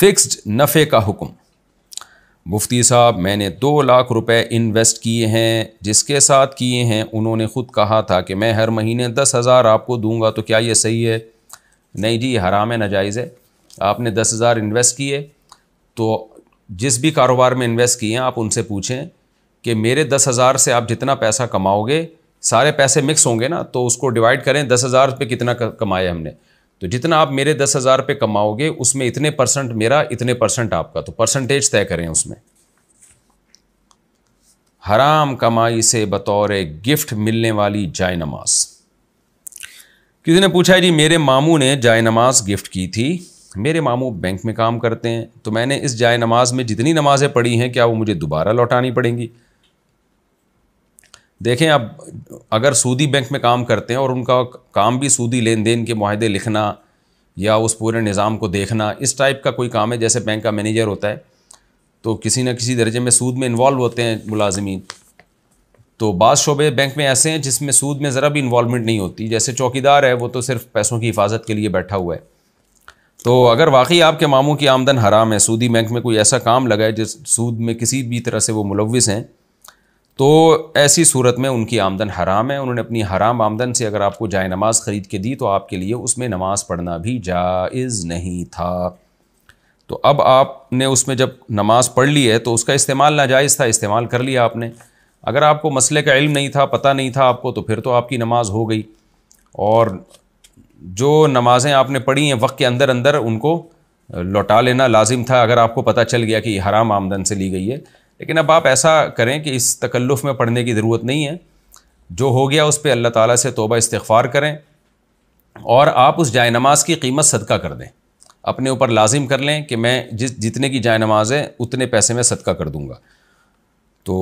fixed नफ़े का हुक्म मुफ्ती साहब मैंने दो लाख रुपए इन्वेस्ट किए हैं जिसके साथ किए हैं उन्होंने ख़ुद कहा था कि मैं हर महीने दस हज़ार आपको दूंगा तो क्या ये सही है नहीं जी हराम है नाजायज़ है आपने दस हज़ार इन्वेस्ट किए तो जिस भी कारोबार में इन्वेस्ट किए हैं आप उनसे पूछें कि मेरे दस हज़ार से आप जितना पैसा कमाओगे सारे पैसे मिक्स होंगे ना तो उसको डिवाइड करें दस हज़ार पे कितना कमाए हमने तो जितना आप मेरे दस हज़ार पे कमाओगे उसमें इतने परसेंट मेरा इतने परसेंट आपका तो परसेंटेज तय करें उसमें हराम कमाई से बतौर गिफ्ट मिलने वाली जाय नमाज किसी ने पूछा जी मेरे मामू ने जाय नमाज गिफ्ट की थी मेरे मामू बैंक में काम करते हैं तो मैंने इस जाय नमाज में जितनी नमाज़ें पढ़ी हैं क्या वो मुझे दोबारा लौटानी पड़ेंगी देखें अब अगर सूदी बैंक में काम करते हैं और उनका काम भी सूदी लेन देन के माहदे लिखना या उस पूरे निज़ाम को देखना इस टाइप का कोई काम है जैसे बैंक का मैनेजर होता है तो किसी न किसी दर्जे में सूद में इन्वॉल्व होते हैं मुलाजमी तो बाद शोबे बैंक में ऐसे हैं जिसमें सूद में ज़रा भी इन्वॉलमेंट नहीं होती जैसे चौकीदार है वो तो सिर्फ पैसों की हिफाजत के लिए बैठा हुआ है तो अगर वाकई आपके मामों की आमदन हराम है सूदी बैंक में कोई ऐसा काम लगा है जिस सूद में किसी भी तरह से वो मुलविस हैं तो ऐसी सूरत में उनकी आमदन हराम है उन्होंने अपनी हराम आमदन से अगर आपको जाए नमाज ख़रीद के दी तो आपके लिए उसमें नमाज़ पढ़ना भी जायज़ नहीं था तो अब आपने उसमें जब नमाज़ पढ़ ली है तो उसका इस्तेमाल नाजायज़ था इस्तेमाल कर लिया आपने अगर आपको मसले का इल्म नहीं था पता नहीं था आपको तो फिर तो आपकी नमाज हो गई और जो नमाज़ें आपने पढ़ी हैं वक्त के अंदर अंदर उनको लौटा लेना लाजिम था अगर आपको पता चल गया कि हराम आमदन से ली गई है लेकिन अब आप ऐसा करें कि इस तकल्लुफ़ में पढ़ने की ज़रूरत नहीं है जो हो गया उस पर अल्लाह ताला से तोबा इस्तफ़ार करें और आप उस जाय नमाज की कीमत सदका कर दें अपने ऊपर लाजिम कर लें कि मैं जिस जितने की जाय नमाज है उतने पैसे में सदका कर दूँगा तो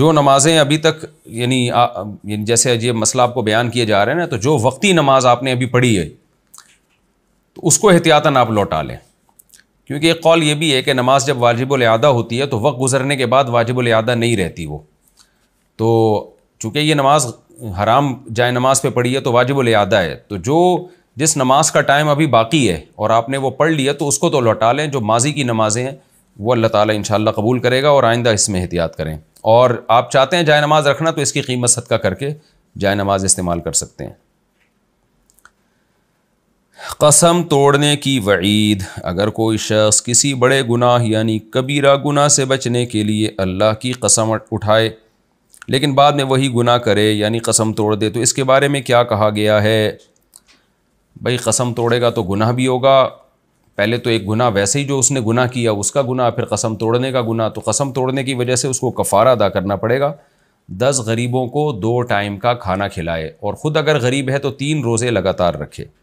जो नमाज़ें अभी तक यानी आ, जैसे ये मसला आपको बयान किए जा रहे हैं ना तो जो वक्ती नमाज आपने अभी पढ़ी है तो उसको एहतियातन आप लौटा लें क्योंकि एक कौल ये भी है कि नमाज जब वाजिबुलदा होती है तो वक्त गुजरने के बाद वाजिबुलदा नहीं रहती वो तो चूँकि ये नमाज हराम जाए नमाज पर पढ़ी है तो वाजिबुलदा है तो जो जिस नमाज का टाइम अभी बाकी है और आपने वो पढ़ लिया तो उसको तो लौटा लें जो माजी की नमाजें हैं वो अल्लाह ताला इंशाल्लाह कबूल करेगा और आइंदा इसमें एहतियात करें और आप चाहते हैं जाए नमाज रखना तो इसकी कीमत सदका करके जाए नमाज इस्तेमाल कर सकते हैं कसम तोड़ने की वईद अगर कोई शख्स किसी बड़े गुनाह यानी कबीरा गुनाह से बचने के लिए अल्लाह की कसम उठाए लेकिन बाद में वही गुनाह करे यानी कसम तोड़ दे तो इसके बारे में क्या कहा गया है भाई कसम तोड़ेगा तो गुनाह भी होगा पहले तो एक गुनाह वैसे ही जो उसने गुनाह किया उसका गुनाह फिर कसम तोड़ने का गुनाह तो कसम तोड़ने की वजह से उसको कफ़ारा अदा करना पड़ेगा दस गरीबों को दो टाइम का खाना खिलाए और ख़ुद अगर गरीब है तो तीन रोज़े लगातार रखे